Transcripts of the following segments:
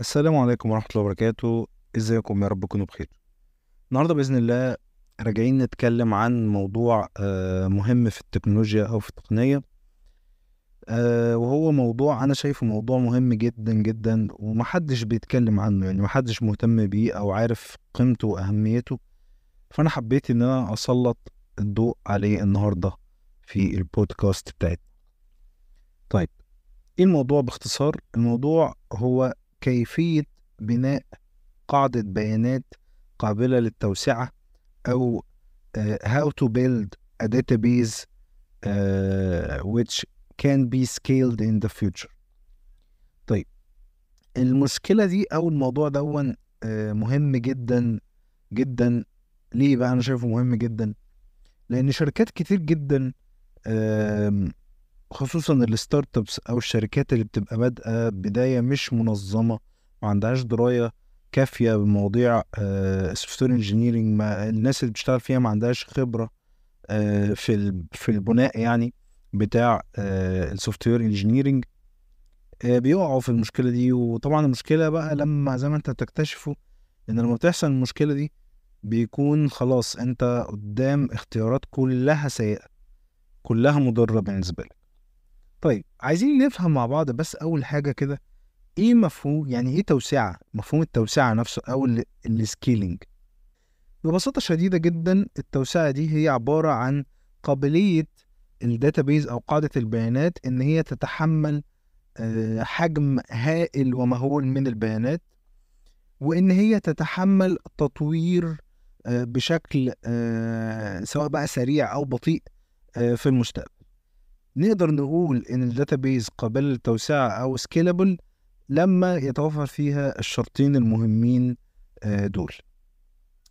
السلام عليكم ورحمة الله وبركاته ازيكم يا رب تكونوا بخير النهاردة بإذن الله راجعين نتكلم عن موضوع آه، مهم في التكنولوجيا أو في التقنية آه، وهو موضوع أنا شايفه موضوع مهم جدا جدا ومحدش بيتكلم عنه يعني محدش مهتم بيه أو عارف قيمته وأهميته فأنا حبيت إن أنا أسلط الضوء عليه النهاردة في البودكاست بتاعتنا طيب ايه الموضوع باختصار الموضوع هو كيفية بناء قاعدة بيانات قابلة للتوسعة أو آه، how to build a database آه، which can be scaled in the future طيب المشكلة دي أو الموضوع دون آه، مهم جدا جدا ليه بقى أنا شايفه مهم جدا لأن شركات كتير جدا خصوصا الستارت ابس او الشركات اللي بتبقى بادئه بدايه مش منظمه ما عندهاش درايه كافيه بمواضيع سوفت وير انجينيرنج الناس اللي بتشتغل فيها ما عندهاش خبره آه، في في البناء يعني بتاع السوفت وير انجينيرنج بيقعوا في المشكله دي وطبعا المشكله بقى لما زي ما انت تكتشفه ان لما بتحصل المشكله دي بيكون خلاص انت قدام اختيارات كلها سيئه كلها مضره بالنسبه لك طيب عايزين نفهم مع بعض بس اول حاجه كده ايه مفهوم يعني ايه توسعه مفهوم التوسعه نفسه او السكيلينج ببساطه شديده جدا التوسعه دي هي عباره عن قابليه الداتابيز او قاعده البيانات ان هي تتحمل آه، حجم هائل ومهول من البيانات وان هي تتحمل تطوير آه، بشكل آه، سواء بقى سريع او بطيء في المستقبل نقدر نقول إن الداتابيز قابل للتوسعة أو سكيلابل لما يتوفر فيها الشرطين المهمين آه، دول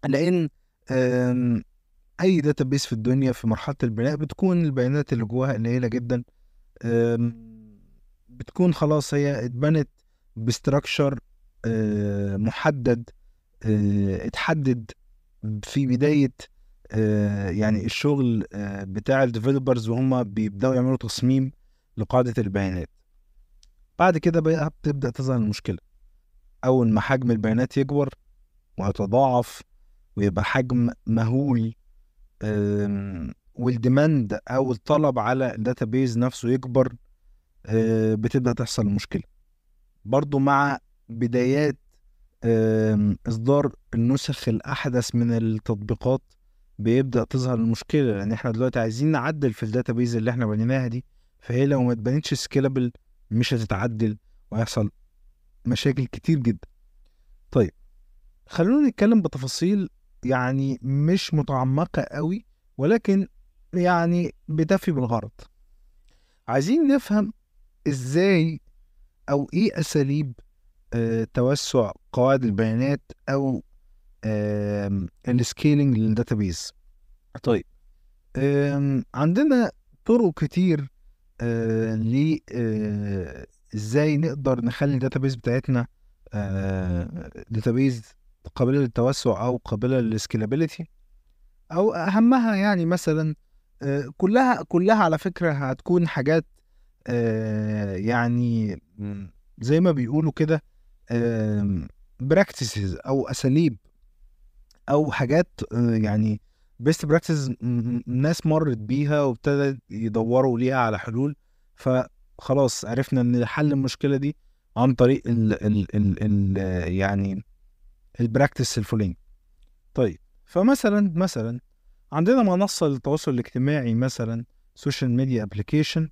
لأن أي داتابيز في الدنيا في مرحلة البناء بتكون البيانات اللي جواها قليلة جدا بتكون خلاص هي اتبنت بستراكشر آه، محدد آه، اتحدد في بداية آه، يعني الشغل آه، بتاع الديفلوبرز وهم بيبداوا يعملوا تصميم لقاعده البيانات بعد كده بقى بتبدا تظهر المشكله اول ما حجم البيانات يكبر ويتضاعف ويبقى حجم مهول والديماند او الطلب على الداتابيز نفسه يكبر آه، بتبدا تحصل المشكله برضو مع بدايات اصدار النسخ الاحدث من التطبيقات بيبدا تظهر المشكله لان احنا دلوقتي عايزين نعدل في الداتا بيز اللي احنا بنيناها دي فهي لو ما اتبنتش سكيلبل مش هتتعدل وهيحصل مشاكل كتير جدا طيب خلونا نتكلم بتفاصيل يعني مش متعمقه قوي ولكن يعني بتفي بالغرض عايزين نفهم ازاي او ايه اساليب آه، توسع قواعد البيانات او السكيلنج للداتابيز طيب عندنا طرق كتير آه، ل آه، ازاي نقدر نخلي الداتابيز بتاعتنا آه، داتابيز قابله للتوسع او قابله للسكيلابيلتي او اهمها يعني مثلا كلها كلها على فكره هتكون حاجات يعني زي ما بيقولوا كده براكتسز او اساليب او حاجات آه، يعني بيست براكتسز ناس مرت بيها وابتدت يدوروا ليها على حلول فخلاص عرفنا ان حل المشكله دي عن طريق ال ال ال ال يعني البراكتس الفلاني طيب فمثلا مثلا عندنا منصه للتواصل الاجتماعي مثلا سوشيال ميديا ابلكيشن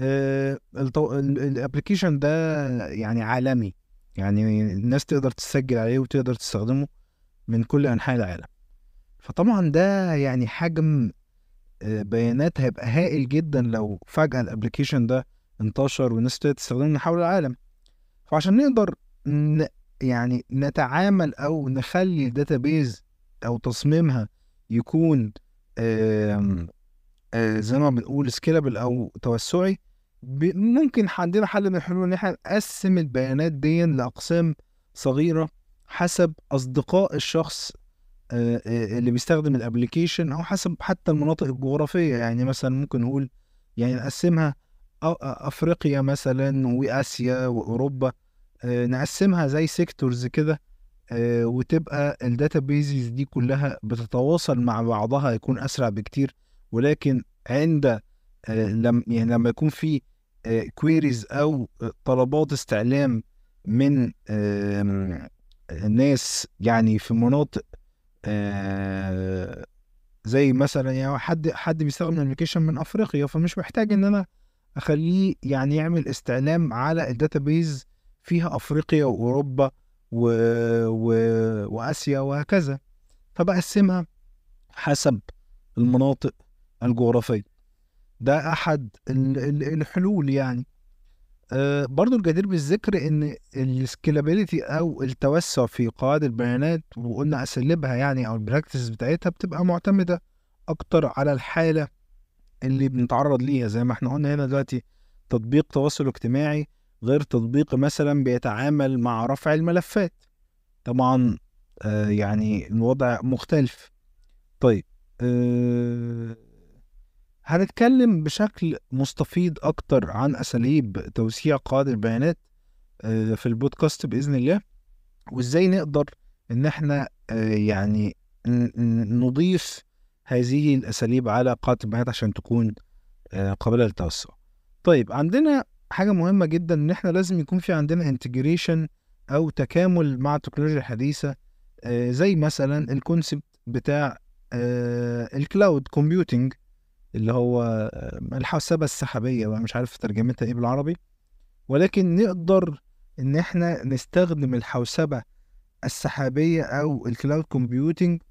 الابلكيشن ده يعني عالمي يعني الناس تقدر تسجل عليه وتقدر تستخدمه من كل انحاء العالم فطبعا ده يعني حجم آه، بيانات هيبقى هائل جدا لو فجأة الابلكيشن ده انتشر والناس ابتدت تستخدمه حول العالم فعشان نقدر ن... يعني نتعامل او نخلي الداتابيز او تصميمها يكون آآ آآ آه، زي ما بنقول سكيلبل او توسعي ممكن عندنا حل من الحلول ان احنا نقسم البيانات دي لاقسام صغيره حسب اصدقاء الشخص آه، آه، اللي بيستخدم الابلكيشن او حسب حتى المناطق الجغرافيه يعني مثلا ممكن نقول يعني نقسمها افريقيا مثلا واسيا واوروبا آه، نقسمها زي سيكتورز كده وتبقى الداتا بيزز دي كلها بتتواصل مع بعضها يكون اسرع بكتير ولكن عند لم يعني لما يكون في كويريز او طلبات استعلام من ناس يعني في مناطق آه زي مثلا يعني حد حد بيستخدم الابلكيشن من افريقيا فمش محتاج ان انا اخليه يعني يعمل استعلام على الداتابيز فيها افريقيا واوروبا و... و... واسيا وهكذا فبقسمها حسب المناطق الجغرافيه ده احد الحلول يعني آه، برضو الجدير بالذكر ان السكيلابيلتي او التوسع في قواعد البيانات وقلنا اسلبها يعني او البراكتس بتاعتها بتبقى معتمده اكتر على الحاله اللي بنتعرض ليها زي ما احنا قلنا هنا دلوقتي تطبيق تواصل اجتماعي غير تطبيق مثلا بيتعامل مع رفع الملفات طبعا آه، يعني الوضع مختلف طيب آه هنتكلم بشكل مستفيض أكتر عن أساليب توسيع قاعدة البيانات آه، في البودكاست بإذن الله وإزاي نقدر إن إحنا آه، يعني نضيف هذه الأساليب على قاعدة البيانات عشان تكون آه، قابلة للتوسع. طيب عندنا حاجة مهمة جدا إن إحنا لازم يكون في عندنا انتجريشن أو تكامل مع التكنولوجيا الحديثة زي مثلا الكونسبت بتاع الكلاود كومبيوتنج اللي هو آه، الحوسبة السحابية بقى مش عارف ترجمتها ايه بالعربي ولكن نقدر ان احنا نستخدم الحوسبة السحابية او الكلاود كومبيوتنج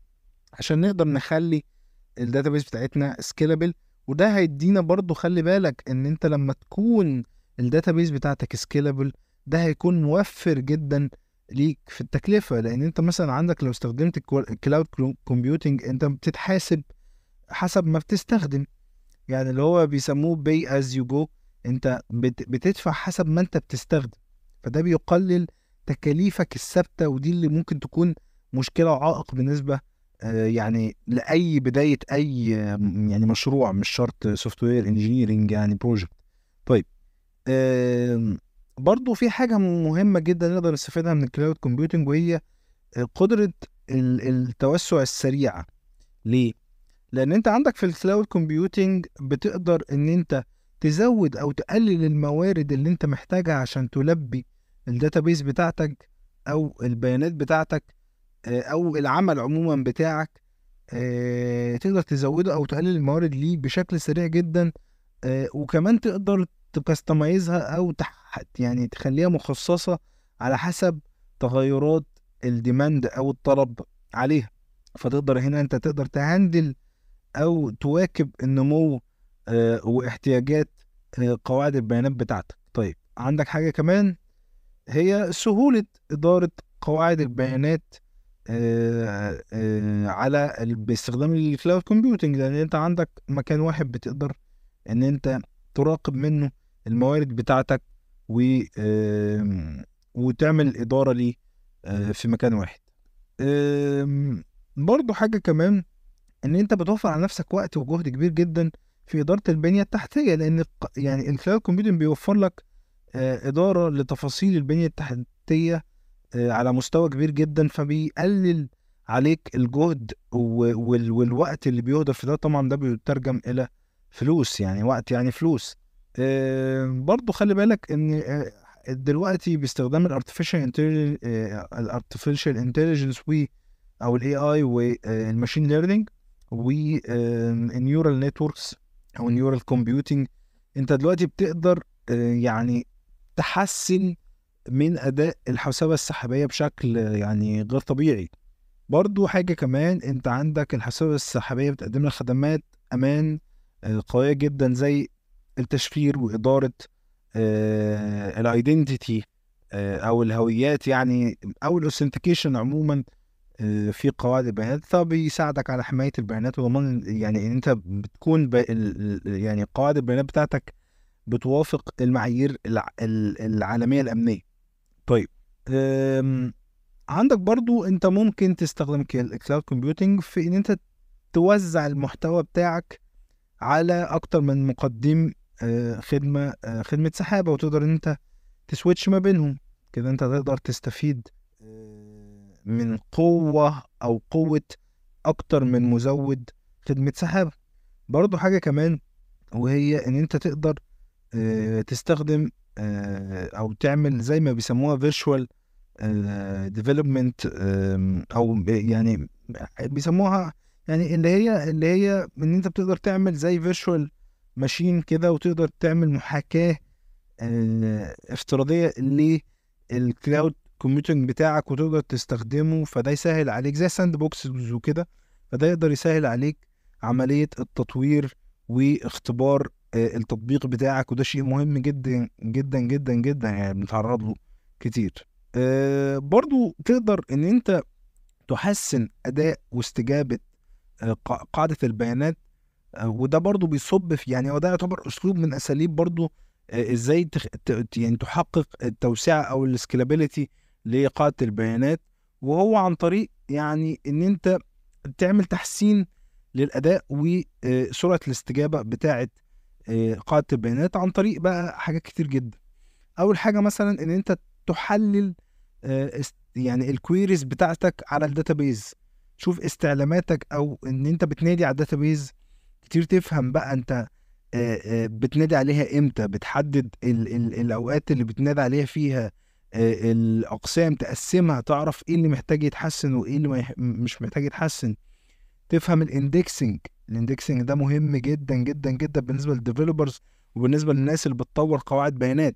عشان نقدر نخلي الداتابيس بتاعتنا سكيلابل وده هيدينا برضو خلي بالك ان انت لما تكون الداتابيس بتاعتك سكيلابل ده هيكون موفر جدا ليك في التكلفة لان انت مثلا عندك لو استخدمت الكلاود كومبيوتنج انت بتتحاسب حسب ما بتستخدم يعني اللي هو بيسموه باي از يو جو انت بتدفع حسب ما انت بتستخدم فده بيقلل تكاليفك الثابته ودي اللي ممكن تكون مشكله وعائق بالنسبه آه، يعني لاي بدايه اي آه، يعني مشروع مش شرط سوفت وير انجينيرنج يعني بروجكت طيب برضو في حاجه مهمه جدا نقدر نستفيدها من الكلاود كومبيوتنج وهي قدره التوسع السريعه ليه لان انت عندك في الكلاود كومبيوتينج بتقدر ان انت تزود او تقلل الموارد اللي انت محتاجها عشان تلبي الداتابيس بتاعتك او البيانات بتاعتك آه، او العمل عموما بتاعك آه، تقدر تزوده او تقلل الموارد ليه بشكل سريع جدا آه، وكمان تقدر تكستمايزها او تحت يعني تخليها مخصصه على حسب تغيرات الديماند او الطلب عليها فتقدر هنا انت تقدر تهندل او تواكب النمو آه، واحتياجات آه، قواعد البيانات بتاعتك طيب عندك حاجه كمان هي سهوله اداره قواعد البيانات آه، على باستخدام الكلاود كومبيوتنج لان انت عندك مكان واحد بتقدر ان انت تراقب منه الموارد بتاعتك و وتعمل اداره ليه في مكان واحد برضو حاجه كمان ان انت بتوفر على نفسك وقت وجهد كبير جدا في اداره البنيه التحتيه لان يعني الكلاود كومبيوتنج بيوفر لك آه، اداره لتفاصيل البنيه التحتيه آه، على مستوى كبير جدا فبيقلل عليك الجهد والوقت اللي بيهدر في ده طبعا ده بيترجم الى فلوس يعني وقت يعني فلوس آه، برضو خلي بالك ان دلوقتي باستخدام الارتفيشال انتليجنس الارتفيشال انتليجنس او الاي اي والماشين ليرنينج والنيورال نتوركس او النيورال كومبيوتنج انت دلوقتي بتقدر آه، يعني تحسن من اداء الحوسبه السحابيه بشكل يعني غير طبيعي برضو حاجه كمان انت عندك الحوسبه السحابيه بتقدم لك خدمات امان آه، قويه جدا زي التشفير واداره آه، الايدنتيتي او الهويات يعني او الاوثنتيكيشن عموما آه، في قواعد البيانات ده بيساعدك على حمايه البيانات وضمان يعني ان انت بتكون ب... يعني قواعد البيانات بتاعتك بتوافق المعايير العالميه الامنيه طيب عندك برضو انت ممكن تستخدم الكلاود كومبيوتنج في ان انت توزع المحتوى بتاعك على اكتر من مقدم آه، خدمه آه، خدمه سحابه وتقدر ان انت تسويتش ما بينهم كده انت تقدر تستفيد من قوة أو قوة أكتر من مزود خدمة سحابة برضو حاجة كمان وهي إن أنت تقدر آه، تستخدم آه، أو تعمل زي ما بيسموها فيرشوال آه، ديفلوبمنت أو يعني بيسموها يعني اللي هي اللي هي إن أنت بتقدر تعمل زي فيرشوال ماشين كده وتقدر تعمل محاكاة افتراضية للكلاود الكمبيوتنج بتاعك وتقدر تستخدمه فده يسهل عليك زي ساند بوكسز وكده فده يقدر يسهل عليك عملية التطوير واختبار آه، التطبيق بتاعك وده شيء مهم جدا جدا جدا جدا يعني بنتعرض له كتير آه، برضو تقدر ان انت تحسن اداء واستجابة آه، قاعدة البيانات وده برضو بيصب في يعني هو ده يعتبر اسلوب من اساليب برضو ازاي تخ... ت... يعني تحقق التوسعه او السكيلابيلتي لقاعده البيانات وهو عن طريق يعني إن أنت تعمل تحسين للأداء وسرعة آه، الاستجابة بتاعة آه، قاعدة البيانات عن طريق بقى حاجات كتير جدا أول حاجة مثلا إن أنت تحلل آه، يعني الكويريز بتاعتك على الداتابيز شوف استعلاماتك او ان انت بتنادي على الداتابيز كتير تفهم بقى انت بتنادي عليها امتى بتحدد الاوقات اللي بتنادي عليها فيها آه، الاقسام تقسمها تعرف ايه اللي محتاج يتحسن وايه اللي مش محتاج يتحسن تفهم الاندكسنج الاندكسنج ده مهم جدا جدا جدا بالنسبه للديفلوبرز وبالنسبه للناس اللي بتطور قواعد بيانات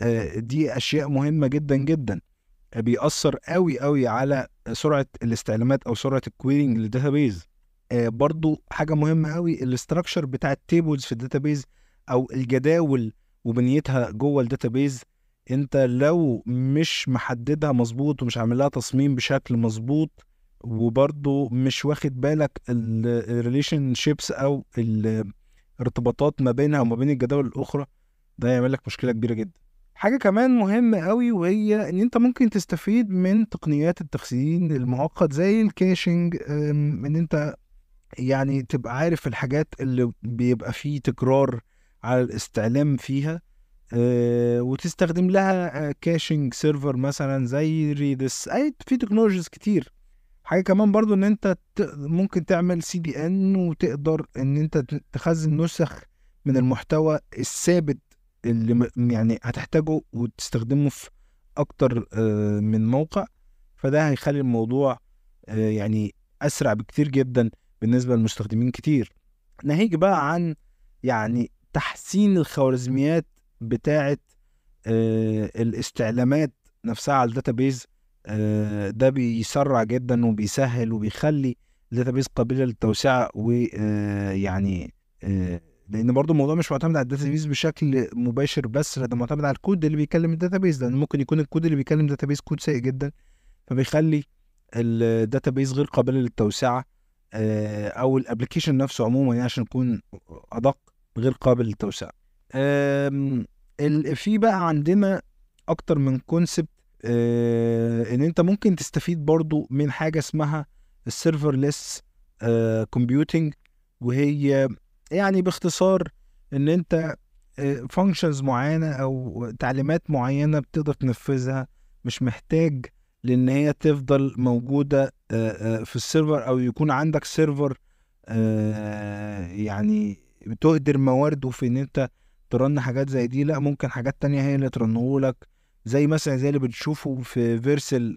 آه، دي اشياء مهمه جدا جدا بيأثر قوي قوي على سرعه الاستعلامات او سرعه الكويرينج للداتابيز آه، برضو حاجه مهمه قوي الاستراكشر بتاع التيبلز في الداتابيز او الجداول وبنيتها جوه الداتابيز انت لو مش محددها مظبوط ومش عامل لها تصميم بشكل مظبوط وبرضه مش واخد بالك الريليشن شيبس او الارتباطات ما بينها وما بين الجداول الاخرى ده هيعمل لك مشكله كبيره جدا حاجة كمان مهمة قوي وهي إن أنت ممكن تستفيد من تقنيات التخزين المؤقت زي الكاشنج إن أنت يعني تبقى عارف الحاجات اللي بيبقى فيه تكرار على الاستعلام فيها آه، وتستخدم لها كاشنج آه، سيرفر مثلا زي ريدس اي في تكنولوجيز كتير حاجه كمان برضو ان انت ممكن تعمل سي دي ان وتقدر ان انت تخزن نسخ من المحتوى الثابت اللي يعني هتحتاجه وتستخدمه في اكتر آه، من موقع فده هيخلي الموضوع يعني اسرع بكتير جدا بالنسبه للمستخدمين كتير ناهيك بقى عن يعني تحسين الخوارزميات بتاعه آه، الاستعلامات نفسها على الداتابيز آه، ده بيسرع جدا وبيسهل وبيخلي الداتابيز قابله للتوسعه ويعني آه، لان برضو الموضوع مش معتمد على الداتابيز بشكل مباشر بس ده معتمد على الكود اللي بيكلم الداتابيز لان ممكن يكون الكود اللي بيكلم الداتابيز كود سيء جدا فبيخلي الداتابيز غير قابله للتوسعه او الابلكيشن نفسه عموما يعني عشان يكون ادق غير قابل للتوسعه في بقى عندنا اكتر من كونسبت آه، ان انت ممكن تستفيد برضو من حاجه اسمها السيرفرلس آه، كومبيوتنج وهي يعني باختصار ان انت فانكشنز آه، معينه او تعليمات معينه بتقدر تنفذها مش محتاج لان هي تفضل موجوده في السيرفر او يكون عندك سيرفر يعني بتهدر موارده في ان انت ترن حاجات زي دي لا ممكن حاجات تانية هي اللي ترنهولك زي مثلا زي اللي بنشوفه في فيرسل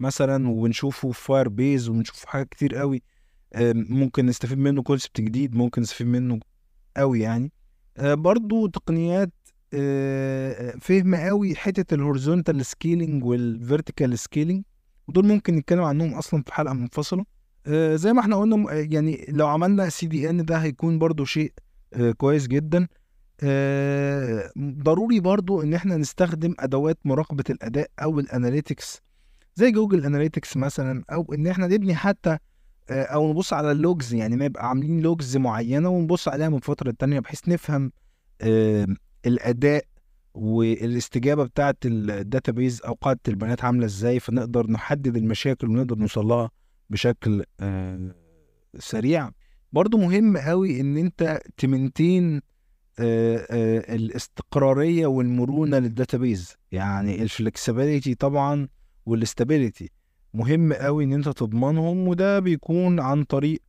مثلا وبنشوفه في فاير بيز وبنشوفه حاجات كتير قوي ممكن نستفيد منه كونسبت جديد ممكن نستفيد منه قوي يعني آه، برضو تقنيات آه، آه، فهم قوي حتة الهورزونتال سكيلينج والفيرتيكال سكيلينج ودول ممكن نتكلم عنهم اصلا في حلقة منفصلة زي ما احنا قلنا يعني لو عملنا سي دي ان ده هيكون برضو شيء كويس جدا آه، ضروري برضو ان احنا نستخدم ادوات مراقبه الاداء او الاناليتكس زي جوجل اناليتكس مثلا او ان احنا نبني حتى آه، او نبص على اللوجز يعني ما يبقى عاملين لوجز معينه ونبص عليها من فتره تانية بحيث نفهم الاداء والاستجابه بتاعه الداتابيز او قاعده البيانات عامله ازاي فنقدر نحدد المشاكل ونقدر نوصلها بشكل آه، سريع برضو مهم قوي ان انت تمنتين آه، آه، الاستقراريه والمرونه للداتابيز يعني الفلكسبيليتي طبعا والاستابيليتي مهم قوي ان انت تضمنهم وده بيكون عن طريق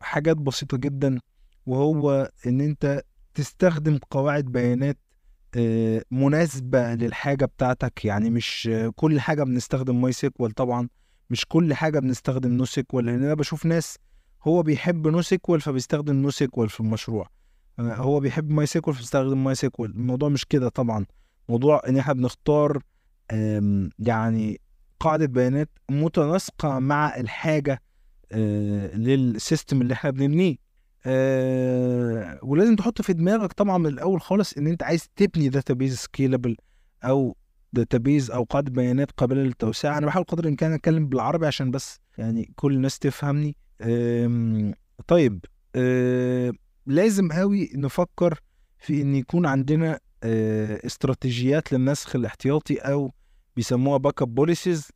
حاجات بسيطه جدا وهو ان انت تستخدم قواعد بيانات آه، مناسبه للحاجه بتاعتك يعني مش كل حاجه بنستخدم ماي سيكوال طبعا مش كل حاجه بنستخدم نو سيكوال لان انا بشوف ناس هو بيحب نو سيكوال فبيستخدم نو سيكوال في المشروع هو بيحب ماي سيكول فبيستخدم ماي سيكول الموضوع مش كده طبعا موضوع ان احنا بنختار يعني قاعده بيانات متناسقه مع الحاجه آه، للسيستم اللي احنا بنبنيه آه، ولازم تحط في دماغك طبعا من الاول خالص ان انت عايز تبني داتابيز سكيلبل او داتابيز او قاعده بيانات قابله للتوسعه انا بحاول قدر الامكان اتكلم بالعربي عشان بس يعني كل الناس تفهمني طيب آه، لازم قوي نفكر في ان يكون عندنا آه، استراتيجيات للنسخ الاحتياطي او بيسموها باك اب بوليسيز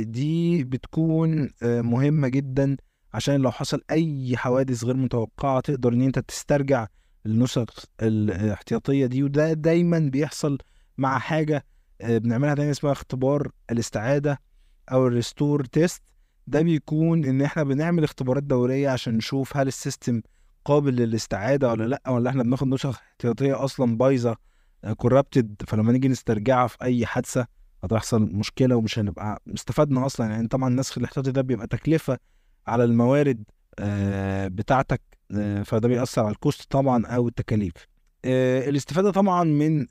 دي بتكون آه، مهمه جدا عشان لو حصل اي حوادث غير متوقعه تقدر ان انت تسترجع النسخ الاحتياطيه دي وده دايما بيحصل مع حاجه آه، بنعملها دايما اسمها اختبار الاستعاده او الريستور تيست ده بيكون ان احنا بنعمل اختبارات دوريه عشان نشوف هل السيستم قابل للاستعاده ولا لا ولا احنا بناخد نسخ احتياطيه اصلا بايظه كورابتد آه، فلما نيجي نسترجعها في اي حادثه هتحصل مشكله ومش هنبقى استفدنا اصلا يعني طبعا النسخ الاحتياطي ده بيبقى تكلفه على الموارد آه، بتاعتك آه، فده بيأثر على الكوست طبعا او التكاليف الاستفاده طبعا من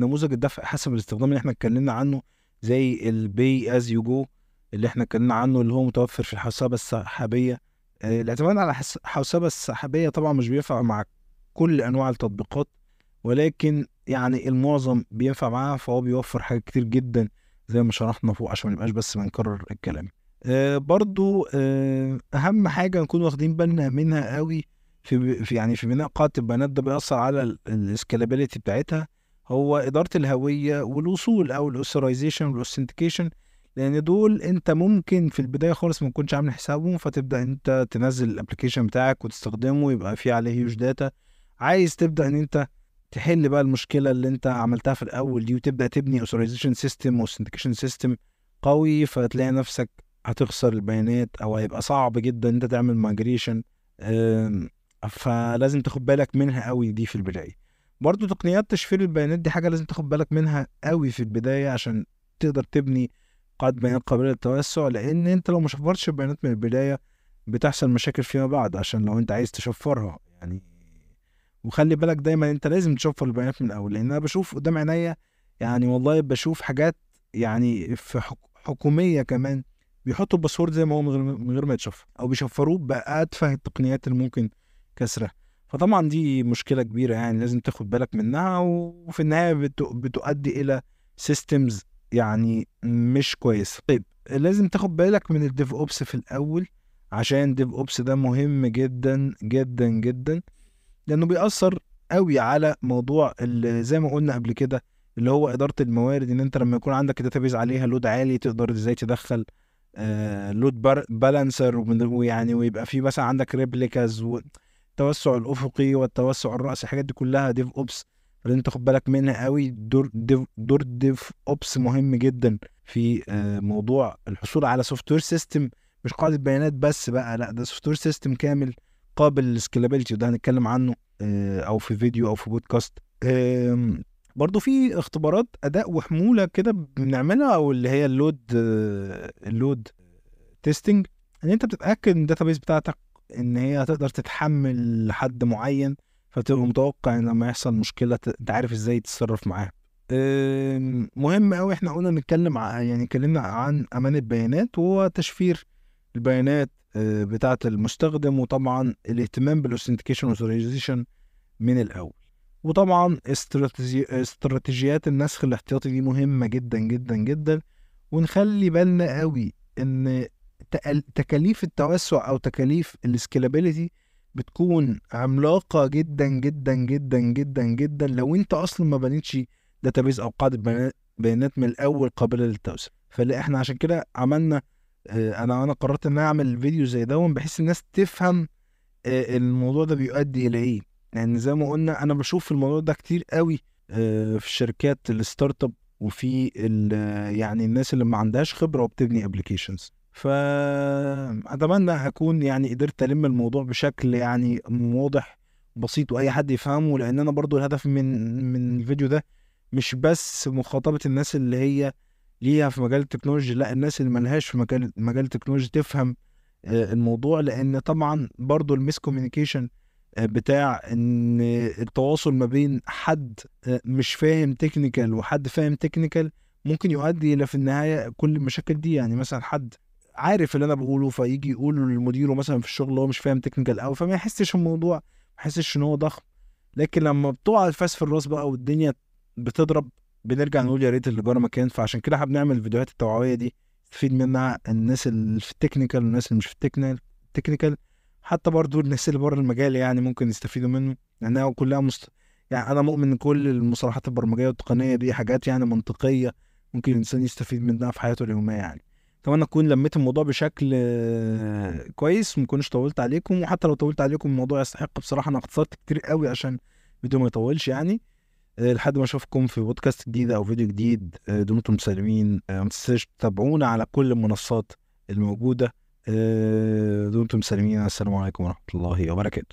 نموذج الدفع حسب الاستخدام اللي احنا اتكلمنا عنه زي البي از يو جو اللي احنا اتكلمنا عنه اللي هو متوفر في الحسابه السحابيه آه، الاعتماد على الحوسبه السحابيه طبعا مش بينفع مع كل انواع التطبيقات ولكن يعني المعظم بينفع معاها فهو بيوفر حاجات كتير جدا زي ما شرحنا فوق عشان ما نبقاش بس بنكرر الكلام آه برضو آه اهم حاجه نكون واخدين بالنا منها قوي في, في يعني في بناء قاعده البيانات ده بيأثر على الاسكالابيلتي بتاعتها هو اداره الهويه والوصول او الاوثرايزيشن والاوثنتيكيشن لان دول انت ممكن في البدايه خالص ما تكونش عامل حسابهم فتبدا انت تنزل الابلكيشن بتاعك وتستخدمه يبقى في عليه هيوج داتا عايز تبدا ان انت تحل بقى المشكله اللي انت عملتها في الاول دي وتبدا تبني اوثرايزيشن سيستم واوثنتيكيشن سيستم قوي فتلاقي نفسك هتخسر البيانات او هيبقى صعب جدا انت تعمل ماجريشن فلازم تاخد بالك منها قوي دي في البدايه برضو تقنيات تشفير البيانات دي حاجه لازم تاخد بالك منها قوي في البدايه عشان تقدر تبني قد ما قابلة للتوسع لأن أنت لو ما شفرتش البيانات من البداية بتحصل مشاكل فيما بعد عشان لو أنت عايز تشفرها يعني وخلي بالك دايما أنت لازم تشفر البيانات من الأول لأن أنا بشوف قدام عينيا يعني والله بشوف حاجات يعني في حكومية كمان بيحطوا الباسورد زي ما هو من غير ما يتشفر أو بيشفروه بأتفه التقنيات اللي ممكن كسرها فطبعا دي مشكلة كبيرة يعني لازم تاخد بالك منها وفي النهاية بتؤدي إلى سيستمز يعني مش كويسه طيب لازم تاخد بالك من الديف اوبس في الاول عشان ديف اوبس ده مهم جدا جدا جدا لانه بيأثر قوي على موضوع اللي زي ما قلنا قبل كده اللي هو اداره الموارد ان انت لما يكون عندك داتابيز عليها لود عالي تقدر ازاي تدخل آه لود بالانسر ويعني ويبقى في مثلا عندك ريبليكاز والتوسع الافقي والتوسع الراسي الحاجات دي كلها ديف اوبس لازم تاخد بالك منها قوي دور ديف دور ديف اوبس مهم جدا في آه، موضوع الحصول على سوفت وير سيستم مش قاعده بيانات بس بقى لا ده سوفت وير سيستم كامل قابل للسكيلابيلتي وده هنتكلم عنه آه، او في فيديو او في بودكاست برضو في اختبارات اداء وحموله كده بنعملها او اللي هي اللود آه، اللود تيستنج ان انت بتتاكد ان الداتابيس بتاعتك ان هي هتقدر تتحمل لحد معين فتبقى متوقع ان لما يحصل مشكله انت عارف ازاي تتصرف معاها آمم، مهم قوي احنا قلنا نتكلم يعني اتكلمنا عن امان البيانات وهو تشفير البيانات آه، بتاعه المستخدم وطبعا الاهتمام بالاوثنتيكيشن اوثورايزيشن من الاول وطبعا استراتيجي استراتيجيات النسخ الاحتياطي دي مهمه جدا جدا جدا ونخلي بالنا قوي ان تكاليف التوسع او تكاليف الاسكيلابيلتي بتكون عملاقة جدا جدا جدا جدا جدا لو انت اصلا ما بنيتش داتابيز او قاعدة بيانات من الاول قابلة للتوسع فاحنا عشان كده عملنا آه، انا انا قررت ان اعمل فيديو زي دون بحيث الناس تفهم آه، الموضوع ده بيؤدي الى ايه لان يعني زي ما قلنا انا بشوف الموضوع ده كتير قوي آه، في الشركات الستارت اب وفي يعني الناس اللي ما عندهاش خبره وبتبني ابلكيشنز فأتمنى هكون يعني قدرت ألم الموضوع بشكل يعني واضح بسيط وأي حد يفهمه لأن أنا برضو الهدف من من الفيديو ده مش بس مخاطبة الناس اللي هي ليها في مجال التكنولوجيا لا الناس اللي ملهاش في مجال مجال التكنولوجيا تفهم آه، الموضوع لأن طبعا برضو الميس كوميونيكيشن آه، بتاع ان التواصل ما بين حد آه، مش فاهم تكنيكال وحد فاهم تكنيكال ممكن يؤدي الى في النهايه كل المشاكل دي يعني مثلا حد عارف اللي انا بقوله فيجي يقول لمديره مثلا في الشغل هو مش فاهم تكنيكال قوي فما يحسش الموضوع ما يحسش ان هو ضخم لكن لما بتقع الفاس في الراس بقى والدنيا بتضرب بنرجع نقول يا ريت الإدارة ما كانت فعشان كده احنا بنعمل الفيديوهات التوعوية دي تفيد منها الناس اللي في التكنيكال والناس اللي مش في التكنيكال حتى برضو الناس اللي بره المجال يعني ممكن يستفيدوا منه لأنها يعني كلها مست... يعني أنا مؤمن إن كل المصطلحات البرمجية والتقنية دي حاجات يعني منطقية ممكن الإنسان يستفيد منها في حياته اليومية يعني اتمنى اكون لميت الموضوع بشكل آه. كويس وما اكونش طولت عليكم وحتى لو طولت عليكم الموضوع يستحق بصراحه انا اختصرت كتير قوي عشان الفيديو ما يطولش يعني آه، لحد ما اشوفكم في بودكاست جديد او فيديو جديد آه، دمتم سالمين ما تنساش تتابعونا على كل المنصات الموجوده دمتم سالمين السلام عليكم ورحمه الله وبركاته